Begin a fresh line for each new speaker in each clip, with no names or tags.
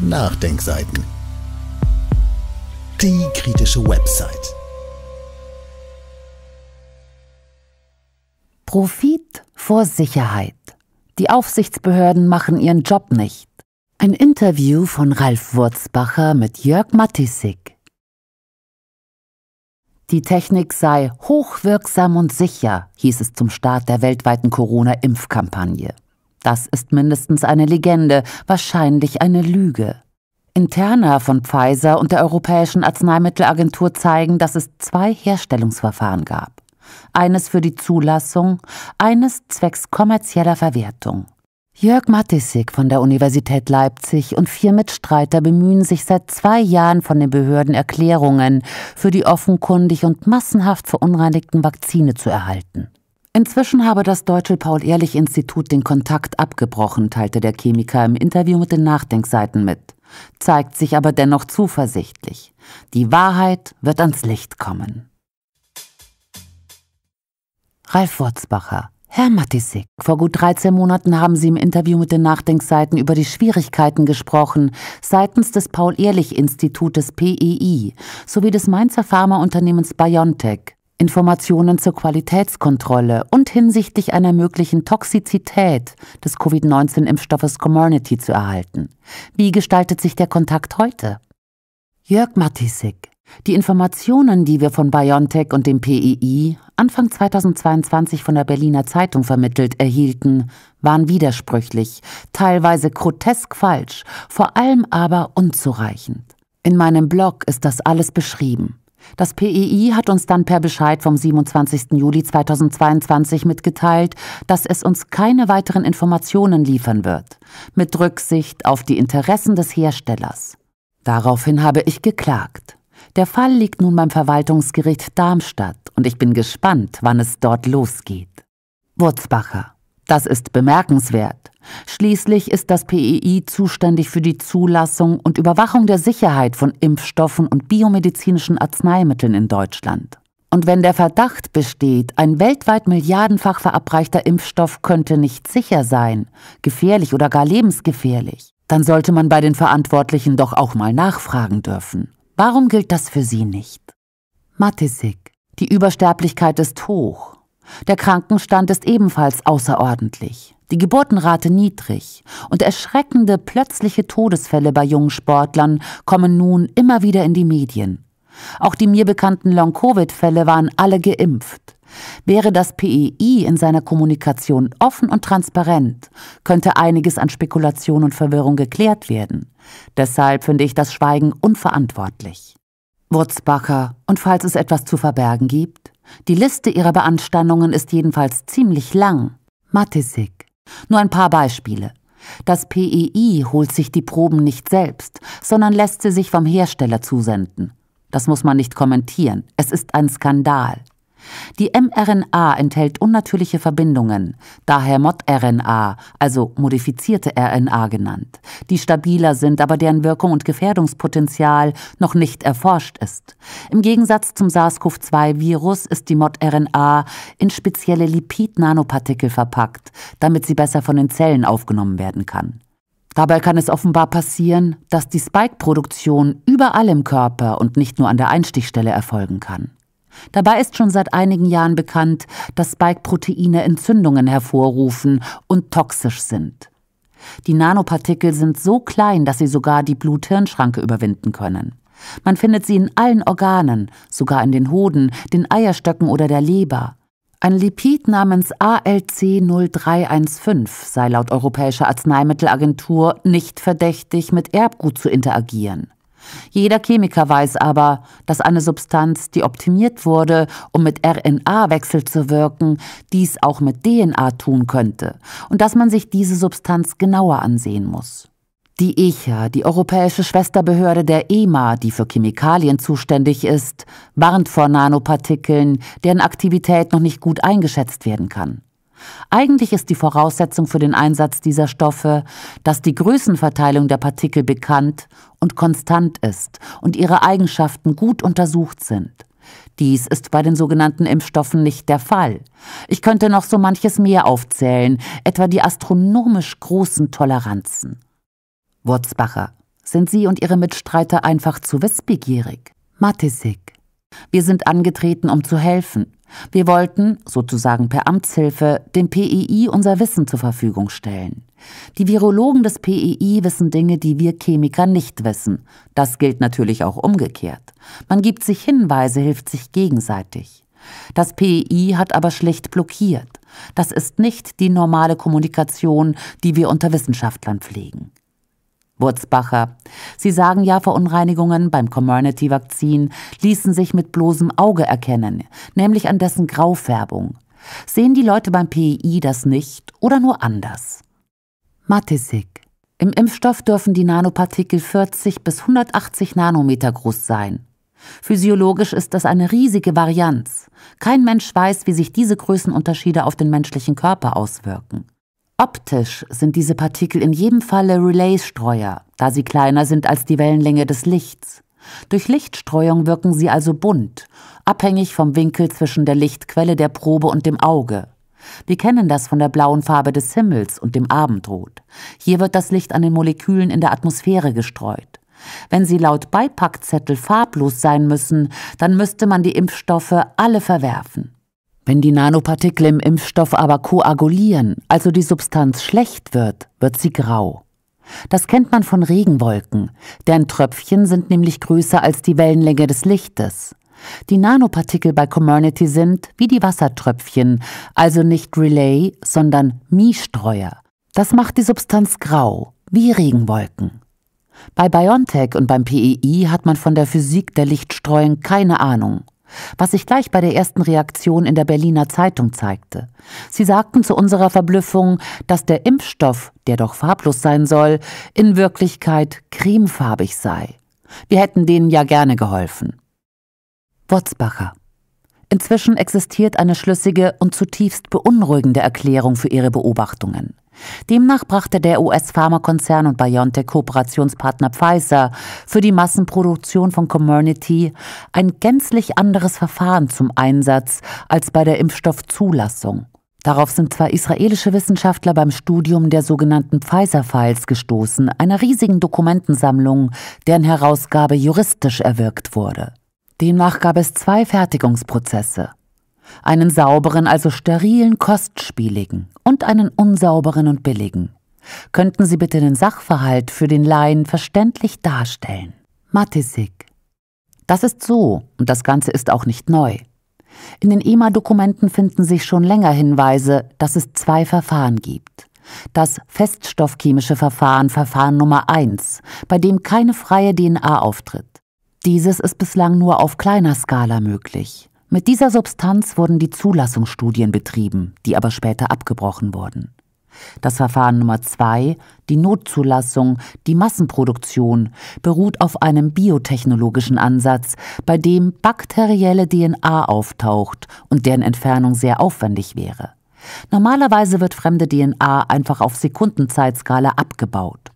Nachdenkseiten. Die kritische Website. Profit vor Sicherheit. Die Aufsichtsbehörden machen ihren Job nicht. Ein Interview von Ralf Wurzbacher mit Jörg Mattissig. Die Technik sei hochwirksam und sicher, hieß es zum Start der weltweiten Corona-Impfkampagne. Das ist mindestens eine Legende, wahrscheinlich eine Lüge. Interna von Pfizer und der Europäischen Arzneimittelagentur zeigen, dass es zwei Herstellungsverfahren gab. Eines für die Zulassung, eines zwecks kommerzieller Verwertung. Jörg Mattisig von der Universität Leipzig und vier Mitstreiter bemühen sich seit zwei Jahren von den Behörden Erklärungen für die offenkundig und massenhaft verunreinigten Vakzine zu erhalten. Inzwischen habe das Deutsche Paul-Ehrlich-Institut den Kontakt abgebrochen, teilte der Chemiker im Interview mit den Nachdenkseiten mit, zeigt sich aber dennoch zuversichtlich. Die Wahrheit wird ans Licht kommen. Ralf Wurzbacher Herr Matisik, vor gut 13 Monaten haben Sie im Interview mit den Nachdenkseiten über die Schwierigkeiten gesprochen, seitens des Paul-Ehrlich-Institutes PEI sowie des Mainzer Pharmaunternehmens BioNTech, Informationen zur Qualitätskontrolle und hinsichtlich einer möglichen Toxizität des Covid-19-Impfstoffes Community zu erhalten. Wie gestaltet sich der Kontakt heute? Jörg Matisik. Die Informationen, die wir von BioNTech und dem PEI Anfang 2022 von der Berliner Zeitung vermittelt erhielten, waren widersprüchlich, teilweise grotesk falsch, vor allem aber unzureichend. In meinem Blog ist das alles beschrieben. Das PEI hat uns dann per Bescheid vom 27. Juli 2022 mitgeteilt, dass es uns keine weiteren Informationen liefern wird, mit Rücksicht auf die Interessen des Herstellers. Daraufhin habe ich geklagt. Der Fall liegt nun beim Verwaltungsgericht Darmstadt und ich bin gespannt, wann es dort losgeht. Wurzbacher. Das ist bemerkenswert. Schließlich ist das PEI zuständig für die Zulassung und Überwachung der Sicherheit von Impfstoffen und biomedizinischen Arzneimitteln in Deutschland. Und wenn der Verdacht besteht, ein weltweit milliardenfach verabreichter Impfstoff könnte nicht sicher sein, gefährlich oder gar lebensgefährlich, dann sollte man bei den Verantwortlichen doch auch mal nachfragen dürfen. Warum gilt das für sie nicht? Matisik. Die Übersterblichkeit ist hoch. Der Krankenstand ist ebenfalls außerordentlich die Geburtenrate niedrig und erschreckende plötzliche Todesfälle bei jungen Sportlern kommen nun immer wieder in die Medien. Auch die mir bekannten Long-Covid-Fälle waren alle geimpft. Wäre das PEI in seiner Kommunikation offen und transparent, könnte einiges an Spekulation und Verwirrung geklärt werden. Deshalb finde ich das Schweigen unverantwortlich. Wurzbacher, und falls es etwas zu verbergen gibt? Die Liste ihrer Beanstandungen ist jedenfalls ziemlich lang. Matisik, nur ein paar Beispiele. Das PEI holt sich die Proben nicht selbst, sondern lässt sie sich vom Hersteller zusenden. Das muss man nicht kommentieren. Es ist ein Skandal. Die mRNA enthält unnatürliche Verbindungen, daher Mod-RNA, also modifizierte RNA genannt, die stabiler sind, aber deren Wirkung und Gefährdungspotenzial noch nicht erforscht ist. Im Gegensatz zum SARS-CoV-2-Virus ist die Mod-RNA in spezielle Lipid-Nanopartikel verpackt, damit sie besser von den Zellen aufgenommen werden kann. Dabei kann es offenbar passieren, dass die Spike-Produktion überall im Körper und nicht nur an der Einstichstelle erfolgen kann. Dabei ist schon seit einigen Jahren bekannt, dass Spike-Proteine Entzündungen hervorrufen und toxisch sind. Die Nanopartikel sind so klein, dass sie sogar die Blut-Hirn-Schranke überwinden können. Man findet sie in allen Organen, sogar in den Hoden, den Eierstöcken oder der Leber. Ein Lipid namens ALC0315 sei laut Europäischer Arzneimittelagentur nicht verdächtig, mit Erbgut zu interagieren. Jeder Chemiker weiß aber, dass eine Substanz, die optimiert wurde, um mit RNA wechselzuwirken, dies auch mit DNA tun könnte und dass man sich diese Substanz genauer ansehen muss. Die ECHA, die europäische Schwesterbehörde der EMA, die für Chemikalien zuständig ist, warnt vor Nanopartikeln, deren Aktivität noch nicht gut eingeschätzt werden kann. Eigentlich ist die Voraussetzung für den Einsatz dieser Stoffe, dass die Größenverteilung der Partikel bekannt und konstant ist und ihre Eigenschaften gut untersucht sind. Dies ist bei den sogenannten Impfstoffen nicht der Fall. Ich könnte noch so manches mehr aufzählen, etwa die astronomisch großen Toleranzen. Wurzbacher, sind Sie und Ihre Mitstreiter einfach zu wissbegierig? Matisik, wir sind angetreten, um zu helfen. Wir wollten, sozusagen per Amtshilfe, dem PEI unser Wissen zur Verfügung stellen. Die Virologen des PEI wissen Dinge, die wir Chemiker nicht wissen. Das gilt natürlich auch umgekehrt. Man gibt sich Hinweise, hilft sich gegenseitig. Das PEI hat aber schlicht blockiert. Das ist nicht die normale Kommunikation, die wir unter Wissenschaftlern pflegen. Wurzbacher. Sie sagen ja, Verunreinigungen beim Community-Vakzin ließen sich mit bloßem Auge erkennen, nämlich an dessen Graufärbung. Sehen die Leute beim PEI das nicht oder nur anders? Matisik. Im Impfstoff dürfen die Nanopartikel 40 bis 180 Nanometer groß sein. Physiologisch ist das eine riesige Varianz. Kein Mensch weiß, wie sich diese Größenunterschiede auf den menschlichen Körper auswirken. Optisch sind diese Partikel in jedem Falle Relaisstreuer, da sie kleiner sind als die Wellenlänge des Lichts. Durch Lichtstreuung wirken sie also bunt, abhängig vom Winkel zwischen der Lichtquelle der Probe und dem Auge. Wir kennen das von der blauen Farbe des Himmels und dem Abendrot. Hier wird das Licht an den Molekülen in der Atmosphäre gestreut. Wenn sie laut Beipackzettel farblos sein müssen, dann müsste man die Impfstoffe alle verwerfen. Wenn die Nanopartikel im Impfstoff aber koagulieren, also die Substanz schlecht wird, wird sie grau. Das kennt man von Regenwolken, deren Tröpfchen sind nämlich größer als die Wellenlänge des Lichtes. Die Nanopartikel bei Community sind wie die Wassertröpfchen, also nicht Relay, sondern mi streuer Das macht die Substanz grau, wie Regenwolken. Bei BioNTech und beim PEI hat man von der Physik der Lichtstreuen keine Ahnung was sich gleich bei der ersten Reaktion in der Berliner Zeitung zeigte. Sie sagten zu unserer Verblüffung, dass der Impfstoff, der doch farblos sein soll, in Wirklichkeit cremefarbig sei. Wir hätten denen ja gerne geholfen. Wurzbacher Inzwischen existiert eine schlüssige und zutiefst beunruhigende Erklärung für ihre Beobachtungen. Demnach brachte der US-Pharmakonzern und BioNTech-Kooperationspartner Pfizer für die Massenproduktion von Community ein gänzlich anderes Verfahren zum Einsatz als bei der Impfstoffzulassung. Darauf sind zwar israelische Wissenschaftler beim Studium der sogenannten Pfizer-Files gestoßen, einer riesigen Dokumentensammlung, deren Herausgabe juristisch erwirkt wurde. Demnach gab es zwei Fertigungsprozesse. Einen sauberen, also sterilen, kostspieligen und einen unsauberen und billigen. Könnten Sie bitte den Sachverhalt für den Laien verständlich darstellen? Matisik. Das ist so, und das Ganze ist auch nicht neu. In den EMA-Dokumenten finden sich schon länger Hinweise, dass es zwei Verfahren gibt. Das feststoffchemische Verfahren, Verfahren Nummer 1, bei dem keine freie DNA auftritt. Dieses ist bislang nur auf kleiner Skala möglich. Mit dieser Substanz wurden die Zulassungsstudien betrieben, die aber später abgebrochen wurden. Das Verfahren Nummer zwei, die Notzulassung, die Massenproduktion, beruht auf einem biotechnologischen Ansatz, bei dem bakterielle DNA auftaucht und deren Entfernung sehr aufwendig wäre. Normalerweise wird fremde DNA einfach auf Sekundenzeitskala abgebaut.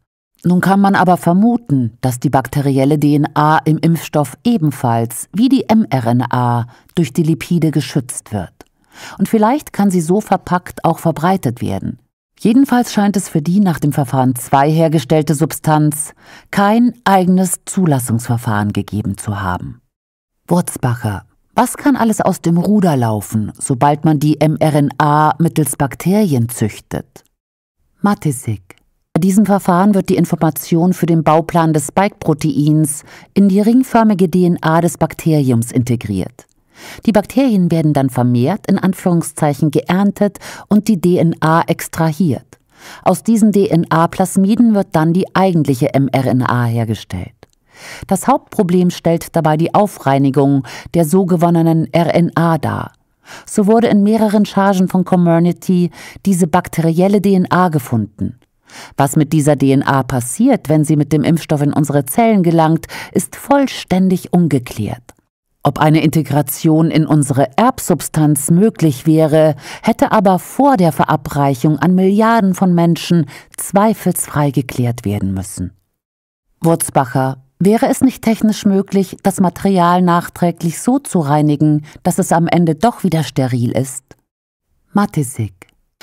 Nun kann man aber vermuten, dass die bakterielle DNA im Impfstoff ebenfalls, wie die mRNA, durch die Lipide geschützt wird. Und vielleicht kann sie so verpackt auch verbreitet werden. Jedenfalls scheint es für die nach dem Verfahren 2 hergestellte Substanz kein eigenes Zulassungsverfahren gegeben zu haben. Wurzbacher, was kann alles aus dem Ruder laufen, sobald man die mRNA mittels Bakterien züchtet? Matisik, bei diesem Verfahren wird die Information für den Bauplan des Spike-Proteins in die ringförmige DNA des Bakteriums integriert. Die Bakterien werden dann vermehrt in Anführungszeichen geerntet und die DNA extrahiert. Aus diesen DNA-Plasmiden wird dann die eigentliche mRNA hergestellt. Das Hauptproblem stellt dabei die Aufreinigung der so gewonnenen RNA dar. So wurde in mehreren Chargen von Community diese bakterielle DNA gefunden. Was mit dieser DNA passiert, wenn sie mit dem Impfstoff in unsere Zellen gelangt, ist vollständig ungeklärt. Ob eine Integration in unsere Erbsubstanz möglich wäre, hätte aber vor der Verabreichung an Milliarden von Menschen zweifelsfrei geklärt werden müssen. Wurzbacher, wäre es nicht technisch möglich, das Material nachträglich so zu reinigen, dass es am Ende doch wieder steril ist? Matisik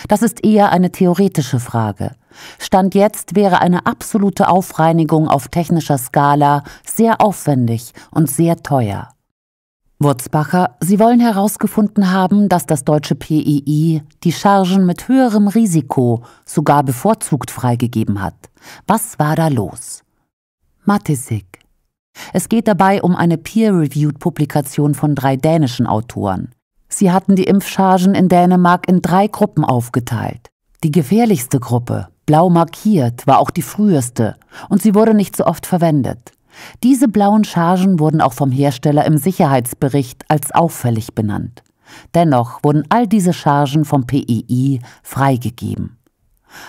das ist eher eine theoretische Frage. Stand jetzt wäre eine absolute Aufreinigung auf technischer Skala sehr aufwendig und sehr teuer. Wurzbacher, Sie wollen herausgefunden haben, dass das deutsche PEI die Chargen mit höherem Risiko sogar bevorzugt freigegeben hat. Was war da los? Matisik. Es geht dabei um eine peer-reviewed Publikation von drei dänischen Autoren. Sie hatten die Impfchargen in Dänemark in drei Gruppen aufgeteilt. Die gefährlichste Gruppe, blau markiert, war auch die früheste und sie wurde nicht so oft verwendet. Diese blauen Chargen wurden auch vom Hersteller im Sicherheitsbericht als auffällig benannt. Dennoch wurden all diese Chargen vom PEI freigegeben.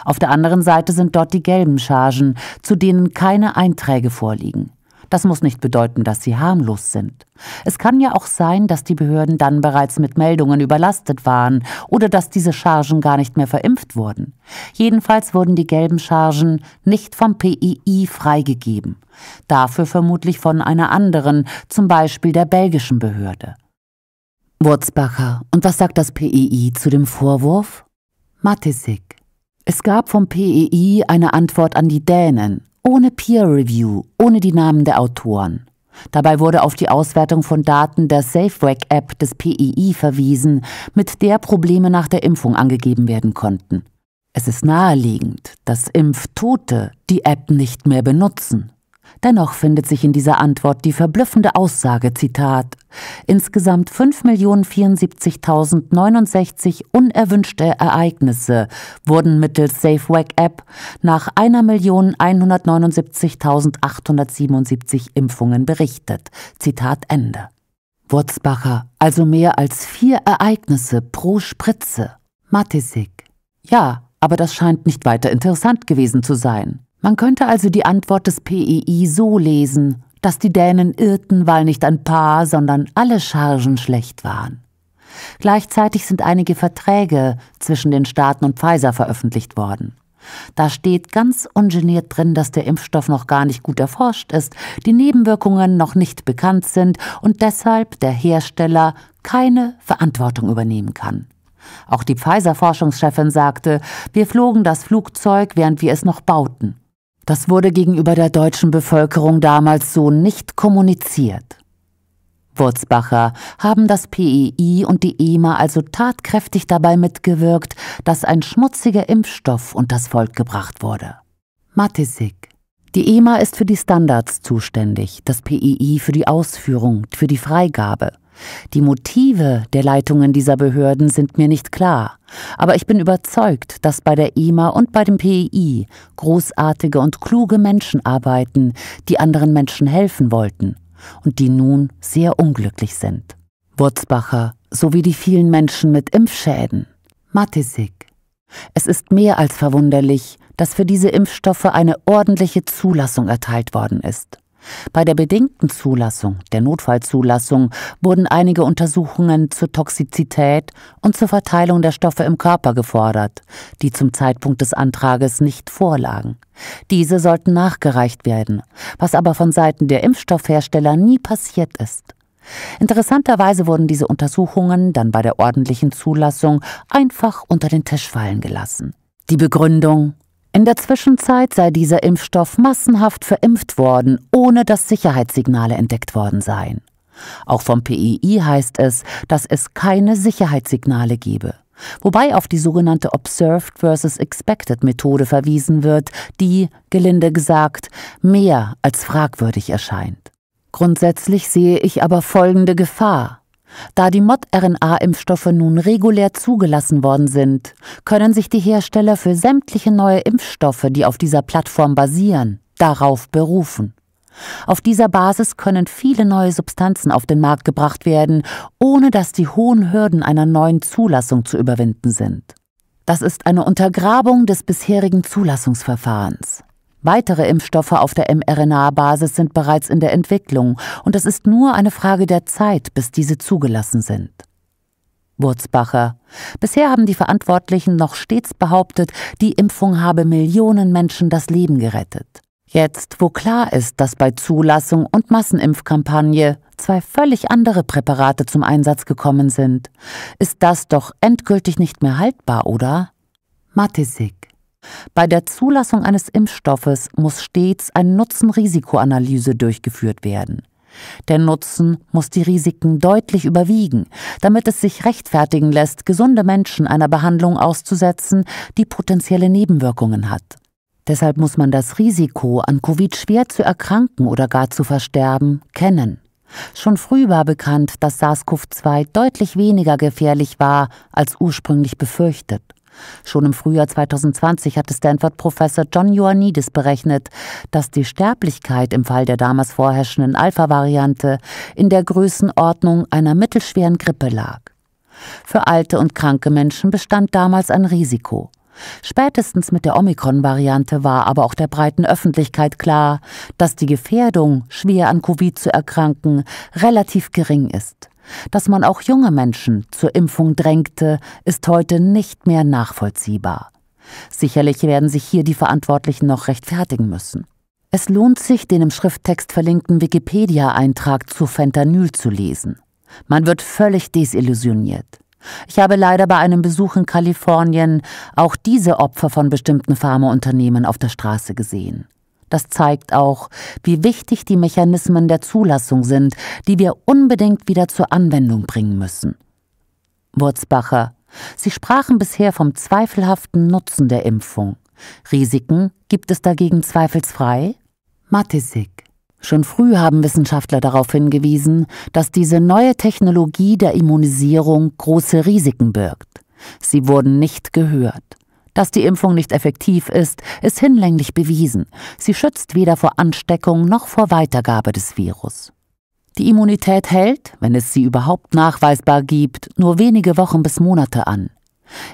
Auf der anderen Seite sind dort die gelben Chargen, zu denen keine Einträge vorliegen. Das muss nicht bedeuten, dass sie harmlos sind. Es kann ja auch sein, dass die Behörden dann bereits mit Meldungen überlastet waren oder dass diese Chargen gar nicht mehr verimpft wurden. Jedenfalls wurden die gelben Chargen nicht vom PII freigegeben. Dafür vermutlich von einer anderen, zum Beispiel der belgischen Behörde. Wurzbacher, und was sagt das PII zu dem Vorwurf? Matisik. Es gab vom PEI eine Antwort an die Dänen, ohne Peer Review, ohne die Namen der Autoren. Dabei wurde auf die Auswertung von Daten der SafeWack-App des PII verwiesen, mit der Probleme nach der Impfung angegeben werden konnten. Es ist naheliegend, dass Impftote die App nicht mehr benutzen. Dennoch findet sich in dieser Antwort die verblüffende Aussage, Zitat, insgesamt 5.074.069 unerwünschte Ereignisse wurden mittels SafeWag app nach 1.179.877 Impfungen berichtet. Zitat Ende. Wurzbacher, also mehr als vier Ereignisse pro Spritze. Matisik. Ja, aber das scheint nicht weiter interessant gewesen zu sein. Man könnte also die Antwort des PEI so lesen, dass die Dänen irrten, weil nicht ein paar, sondern alle Chargen schlecht waren. Gleichzeitig sind einige Verträge zwischen den Staaten und Pfizer veröffentlicht worden. Da steht ganz ungeniert drin, dass der Impfstoff noch gar nicht gut erforscht ist, die Nebenwirkungen noch nicht bekannt sind und deshalb der Hersteller keine Verantwortung übernehmen kann. Auch die Pfizer-Forschungschefin sagte, wir flogen das Flugzeug, während wir es noch bauten. Das wurde gegenüber der deutschen Bevölkerung damals so nicht kommuniziert. Wurzbacher haben das PEI und die EMA also tatkräftig dabei mitgewirkt, dass ein schmutziger Impfstoff unters Volk gebracht wurde. Mattesig. Die EMA ist für die Standards zuständig, das PEI für die Ausführung, für die Freigabe. Die Motive der Leitungen dieser Behörden sind mir nicht klar, aber ich bin überzeugt, dass bei der EMA und bei dem PEI großartige und kluge Menschen arbeiten, die anderen Menschen helfen wollten und die nun sehr unglücklich sind. Wurzbacher sowie die vielen Menschen mit Impfschäden. Matisik. Es ist mehr als verwunderlich, dass für diese Impfstoffe eine ordentliche Zulassung erteilt worden ist. Bei der bedingten Zulassung, der Notfallzulassung, wurden einige Untersuchungen zur Toxizität und zur Verteilung der Stoffe im Körper gefordert, die zum Zeitpunkt des Antrages nicht vorlagen. Diese sollten nachgereicht werden, was aber von Seiten der Impfstoffhersteller nie passiert ist. Interessanterweise wurden diese Untersuchungen dann bei der ordentlichen Zulassung einfach unter den Tisch fallen gelassen. Die Begründung in der Zwischenzeit sei dieser Impfstoff massenhaft verimpft worden, ohne dass Sicherheitssignale entdeckt worden seien. Auch vom PEI heißt es, dass es keine Sicherheitssignale gebe, wobei auf die sogenannte Observed versus Expected Methode verwiesen wird, die, gelinde gesagt, mehr als fragwürdig erscheint. Grundsätzlich sehe ich aber folgende Gefahr. Da die Mod-RNA-Impfstoffe nun regulär zugelassen worden sind, können sich die Hersteller für sämtliche neue Impfstoffe, die auf dieser Plattform basieren, darauf berufen. Auf dieser Basis können viele neue Substanzen auf den Markt gebracht werden, ohne dass die hohen Hürden einer neuen Zulassung zu überwinden sind. Das ist eine Untergrabung des bisherigen Zulassungsverfahrens. Weitere Impfstoffe auf der mRNA-Basis sind bereits in der Entwicklung und es ist nur eine Frage der Zeit, bis diese zugelassen sind. Wurzbacher. Bisher haben die Verantwortlichen noch stets behauptet, die Impfung habe Millionen Menschen das Leben gerettet. Jetzt, wo klar ist, dass bei Zulassung und Massenimpfkampagne zwei völlig andere Präparate zum Einsatz gekommen sind, ist das doch endgültig nicht mehr haltbar, oder? Matisik. Bei der Zulassung eines Impfstoffes muss stets eine Nutzen-Risiko-Analyse durchgeführt werden. Der Nutzen muss die Risiken deutlich überwiegen, damit es sich rechtfertigen lässt, gesunde Menschen einer Behandlung auszusetzen, die potenzielle Nebenwirkungen hat. Deshalb muss man das Risiko, an Covid schwer zu erkranken oder gar zu versterben, kennen. Schon früh war bekannt, dass SARS-CoV-2 deutlich weniger gefährlich war als ursprünglich befürchtet. Schon im Frühjahr 2020 hatte Stanford-Professor John Ioannidis berechnet, dass die Sterblichkeit im Fall der damals vorherrschenden Alpha-Variante in der Größenordnung einer mittelschweren Grippe lag. Für alte und kranke Menschen bestand damals ein Risiko. Spätestens mit der Omikron-Variante war aber auch der breiten Öffentlichkeit klar, dass die Gefährdung, schwer an Covid zu erkranken, relativ gering ist. Dass man auch junge Menschen zur Impfung drängte, ist heute nicht mehr nachvollziehbar. Sicherlich werden sich hier die Verantwortlichen noch rechtfertigen müssen. Es lohnt sich, den im Schrifttext verlinkten Wikipedia-Eintrag zu Fentanyl zu lesen. Man wird völlig desillusioniert. Ich habe leider bei einem Besuch in Kalifornien auch diese Opfer von bestimmten Pharmaunternehmen auf der Straße gesehen. Das zeigt auch, wie wichtig die Mechanismen der Zulassung sind, die wir unbedingt wieder zur Anwendung bringen müssen. Wurzbacher, Sie sprachen bisher vom zweifelhaften Nutzen der Impfung. Risiken gibt es dagegen zweifelsfrei? Matisik. Schon früh haben Wissenschaftler darauf hingewiesen, dass diese neue Technologie der Immunisierung große Risiken birgt. Sie wurden nicht gehört. Dass die Impfung nicht effektiv ist, ist hinlänglich bewiesen. Sie schützt weder vor Ansteckung noch vor Weitergabe des Virus. Die Immunität hält, wenn es sie überhaupt nachweisbar gibt, nur wenige Wochen bis Monate an.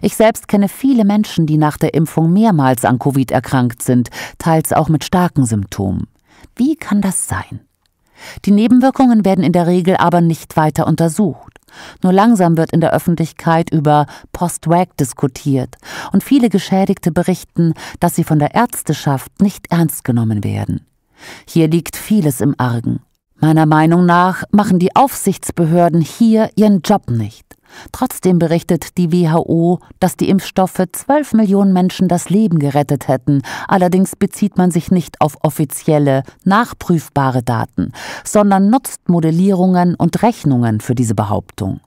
Ich selbst kenne viele Menschen, die nach der Impfung mehrmals an Covid erkrankt sind, teils auch mit starken Symptomen. Wie kann das sein? Die Nebenwirkungen werden in der Regel aber nicht weiter untersucht. Nur langsam wird in der Öffentlichkeit über Post-Wag diskutiert und viele Geschädigte berichten, dass sie von der Ärzteschaft nicht ernst genommen werden. Hier liegt vieles im Argen. Meiner Meinung nach machen die Aufsichtsbehörden hier ihren Job nicht. Trotzdem berichtet die WHO, dass die Impfstoffe 12 Millionen Menschen das Leben gerettet hätten. Allerdings bezieht man sich nicht auf offizielle, nachprüfbare Daten, sondern nutzt Modellierungen und Rechnungen für diese Behauptung.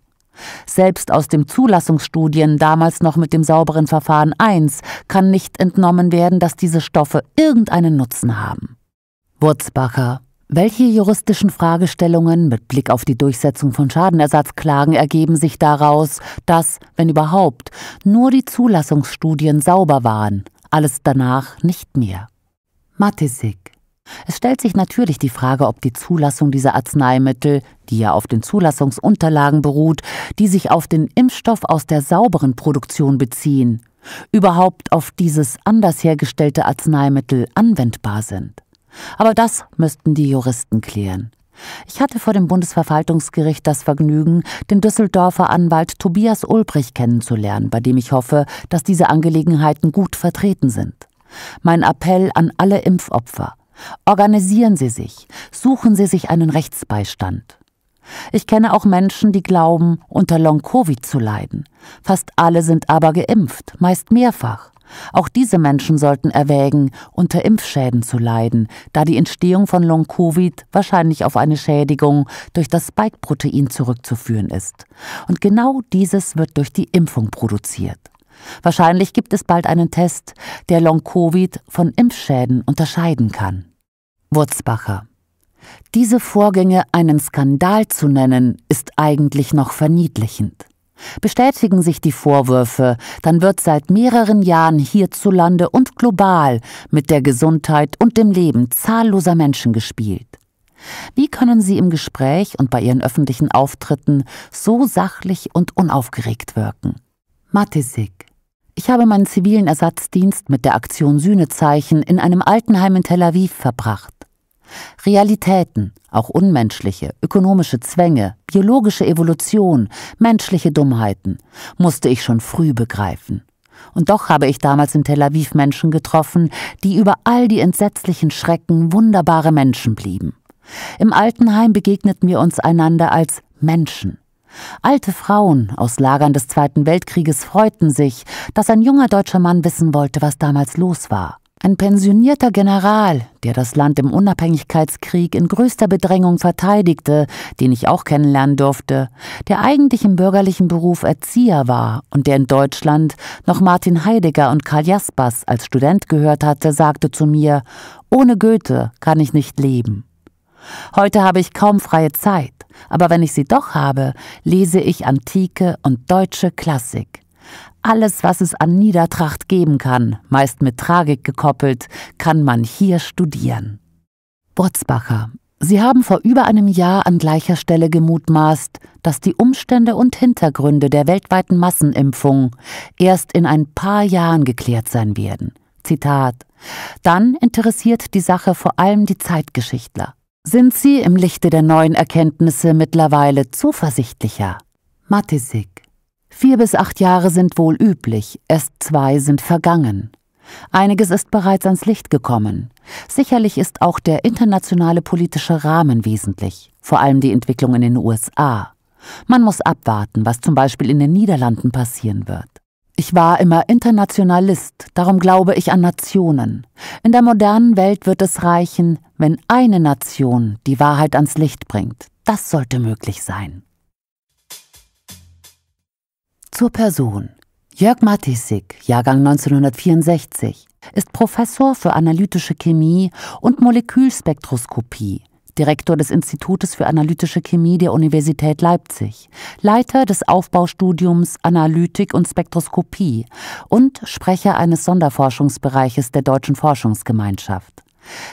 Selbst aus den Zulassungsstudien, damals noch mit dem sauberen Verfahren 1, kann nicht entnommen werden, dass diese Stoffe irgendeinen Nutzen haben. Wurzbacher welche juristischen Fragestellungen mit Blick auf die Durchsetzung von Schadenersatzklagen ergeben sich daraus, dass, wenn überhaupt, nur die Zulassungsstudien sauber waren, alles danach nicht mehr? Matisik. Es stellt sich natürlich die Frage, ob die Zulassung dieser Arzneimittel, die ja auf den Zulassungsunterlagen beruht, die sich auf den Impfstoff aus der sauberen Produktion beziehen, überhaupt auf dieses anders hergestellte Arzneimittel anwendbar sind. Aber das müssten die Juristen klären. Ich hatte vor dem Bundesverwaltungsgericht das Vergnügen, den Düsseldorfer Anwalt Tobias Ulbrich kennenzulernen, bei dem ich hoffe, dass diese Angelegenheiten gut vertreten sind. Mein Appell an alle Impfopfer. Organisieren Sie sich, suchen Sie sich einen Rechtsbeistand. Ich kenne auch Menschen, die glauben, unter Long-Covid zu leiden. Fast alle sind aber geimpft, meist mehrfach. Auch diese Menschen sollten erwägen, unter Impfschäden zu leiden, da die Entstehung von Long-Covid wahrscheinlich auf eine Schädigung durch das Spike-Protein zurückzuführen ist. Und genau dieses wird durch die Impfung produziert. Wahrscheinlich gibt es bald einen Test, der Long-Covid von Impfschäden unterscheiden kann. Wurzbacher diese Vorgänge einen Skandal zu nennen, ist eigentlich noch verniedlichend. Bestätigen sich die Vorwürfe, dann wird seit mehreren Jahren hierzulande und global mit der Gesundheit und dem Leben zahlloser Menschen gespielt. Wie können Sie im Gespräch und bei Ihren öffentlichen Auftritten so sachlich und unaufgeregt wirken? Matisik. Ich habe meinen zivilen Ersatzdienst mit der Aktion Sühnezeichen in einem Altenheim in Tel Aviv verbracht. Realitäten, auch unmenschliche, ökonomische Zwänge, biologische Evolution, menschliche Dummheiten, musste ich schon früh begreifen. Und doch habe ich damals in Tel Aviv Menschen getroffen, die über all die entsetzlichen Schrecken wunderbare Menschen blieben. Im Altenheim begegneten wir uns einander als Menschen. Alte Frauen aus Lagern des Zweiten Weltkrieges freuten sich, dass ein junger deutscher Mann wissen wollte, was damals los war. Ein pensionierter General, der das Land im Unabhängigkeitskrieg in größter Bedrängung verteidigte, den ich auch kennenlernen durfte, der eigentlich im bürgerlichen Beruf Erzieher war und der in Deutschland noch Martin Heidegger und Karl Jaspers als Student gehört hatte, sagte zu mir, ohne Goethe kann ich nicht leben. Heute habe ich kaum freie Zeit, aber wenn ich sie doch habe, lese ich antike und deutsche Klassik. Alles, was es an Niedertracht geben kann, meist mit Tragik gekoppelt, kann man hier studieren. Botzbacher. Sie haben vor über einem Jahr an gleicher Stelle gemutmaßt, dass die Umstände und Hintergründe der weltweiten Massenimpfung erst in ein paar Jahren geklärt sein werden. Zitat. Dann interessiert die Sache vor allem die Zeitgeschichtler. Sind Sie im Lichte der neuen Erkenntnisse mittlerweile zuversichtlicher? Matisik. Vier bis acht Jahre sind wohl üblich, erst zwei sind vergangen. Einiges ist bereits ans Licht gekommen. Sicherlich ist auch der internationale politische Rahmen wesentlich, vor allem die Entwicklung in den USA. Man muss abwarten, was zum Beispiel in den Niederlanden passieren wird. Ich war immer Internationalist, darum glaube ich an Nationen. In der modernen Welt wird es reichen, wenn eine Nation die Wahrheit ans Licht bringt. Das sollte möglich sein. Zur Person. Jörg Matissig, Jahrgang 1964, ist Professor für analytische Chemie und Molekülspektroskopie, Direktor des Institutes für analytische Chemie der Universität Leipzig, Leiter des Aufbaustudiums Analytik und Spektroskopie und Sprecher eines Sonderforschungsbereiches der Deutschen Forschungsgemeinschaft.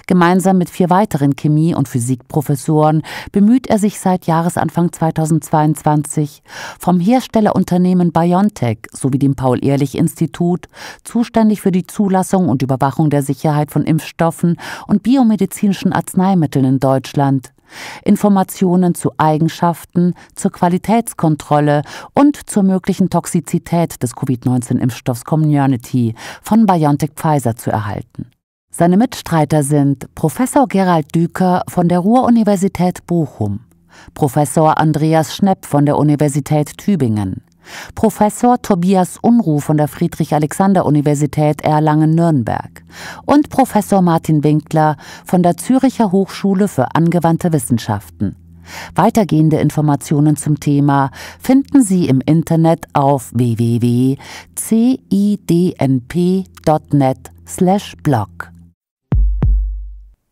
Gemeinsam mit vier weiteren Chemie- und Physikprofessoren bemüht er sich seit Jahresanfang 2022, vom Herstellerunternehmen BioNTech sowie dem Paul-Ehrlich-Institut, zuständig für die Zulassung und Überwachung der Sicherheit von Impfstoffen und biomedizinischen Arzneimitteln in Deutschland, Informationen zu Eigenschaften, zur Qualitätskontrolle und zur möglichen Toxizität des Covid-19-Impfstoffs Community von BioNTech Pfizer zu erhalten. Seine Mitstreiter sind Professor Gerald Düker von der Ruhr-Universität Bochum, Professor Andreas Schnepp von der Universität Tübingen, Professor Tobias Unruh von der Friedrich-Alexander-Universität Erlangen-Nürnberg und Professor Martin Winkler von der Züricher Hochschule für angewandte Wissenschaften. Weitergehende Informationen zum Thema finden Sie im Internet auf www.cidnp.net/blog.